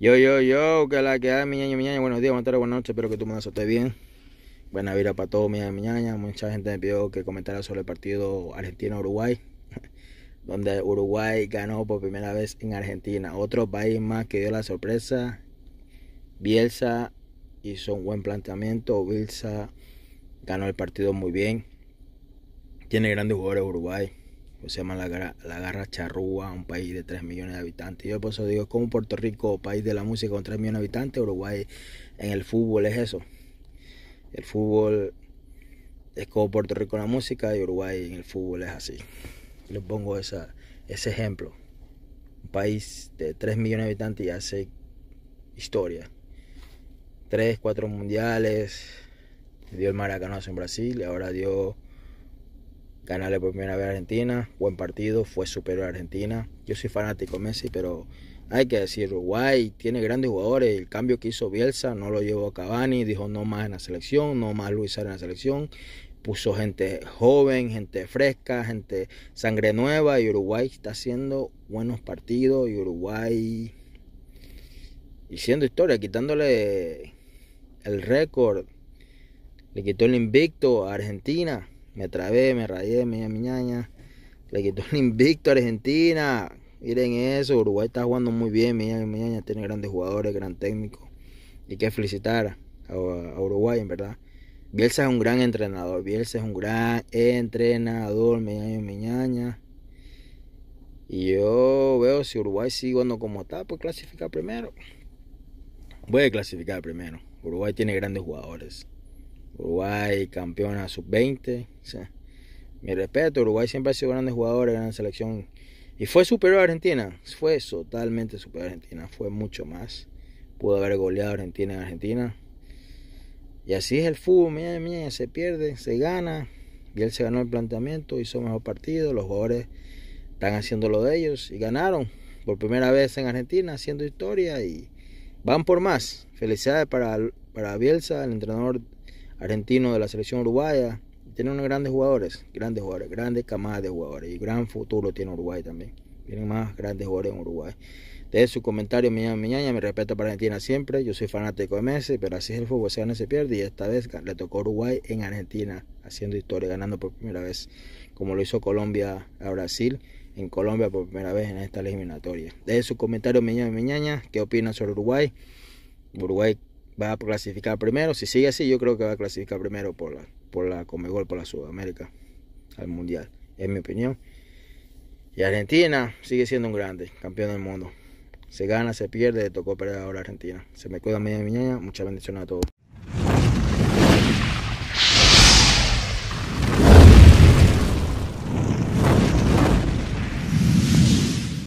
Yo, yo, yo, que la que hay, mi ñaña, mi Buenos días, buenas tardes, buenas noches. Espero que tú me estés bien. Buena vida para todos, mi ñaña, Mucha gente me pidió que comentara sobre el partido Argentina-Uruguay, donde Uruguay ganó por primera vez en Argentina. Otro país más que dio la sorpresa. Bielsa hizo un buen planteamiento. Bielsa ganó el partido muy bien. Tiene grandes jugadores Uruguay. Pues, se llama la, Garra Charrúa, un país de 3 millones de habitantes. Yo por eso digo, como Puerto Rico, país de la música con 3 millones de habitantes, Uruguay en el fútbol es eso. El fútbol es como Puerto Rico en la música y Uruguay en el fútbol es así. Le pongo esa, ese ejemplo. Un país de 3 millones de habitantes y hace historia. 3, 4 mundiales. Dio el Maracanazo en Brasil y ahora dio ganarle por primera vez a Argentina, buen partido, fue superior a Argentina. Yo soy fanático Messi, pero hay que decir, Uruguay tiene grandes jugadores, el cambio que hizo Bielsa no lo llevó a Cavani, dijo no más en la selección, no más Luis en la selección, puso gente joven, gente fresca, gente sangre nueva y Uruguay está haciendo buenos partidos y Uruguay siendo historia, quitándole el récord, le quitó el invicto a Argentina me trabé, me rayé, me mi ñaña. Le quitó un invicto a Argentina. Miren eso, Uruguay está jugando muy bien, mi ñaña, tiene grandes jugadores, gran técnico. Y que felicitar a, Uruguay, en verdad. Bielsa es un gran entrenador, Bielsa es un gran entrenador, mi mi Y yo veo si Uruguay sigue jugando como está, pues clasifica primero. Voy a clasificar primero. Uruguay tiene grandes jugadores. Uruguay campeona sub-20. mi respeto, Uruguay siempre ha sido grandes jugadores, gran selección. Y fue superior a Argentina, fue totalmente superior a Argentina, fue mucho más. Pudo haber goleado a Argentina en Argentina. Y así es el fútbol, mía, se pierde, se gana. Y él se ganó el planteamiento, hizo mejor partido, los jugadores están haciendo lo de ellos y ganaron por primera vez en Argentina haciendo historia y van por más. Felicidades para, para Bielsa, el entrenador argentino de la selección uruguaya. Tiene unos grandes jugadores, grandes jugadores, grandes camadas de jugadores y gran futuro tiene Uruguay también. tiene más grandes jugadores en Uruguay. De su comentario, mi ñaña, me respeto para Argentina siempre. Yo soy fanático de Messi, pero así es el fútbol, se gana se pierde. Y esta vez le tocó Uruguay en Argentina, haciendo historia, ganando por primera vez, como lo hizo Colombia a Brasil, en Colombia por primera vez en esta eliminatoria. De su comentario, mi ñaña, ¿qué opinas sobre Uruguay? Uruguay va a clasificar primero. Si sigue así, yo creo que va a clasificar primero por la, por la por la Sudamérica, al Mundial, es mi opinión. Y Argentina sigue siendo un grande, campeón del mundo. Se gana, se pierde, tocó perder ahora Argentina. Se me cuida mi niña, muchas bendiciones a todos.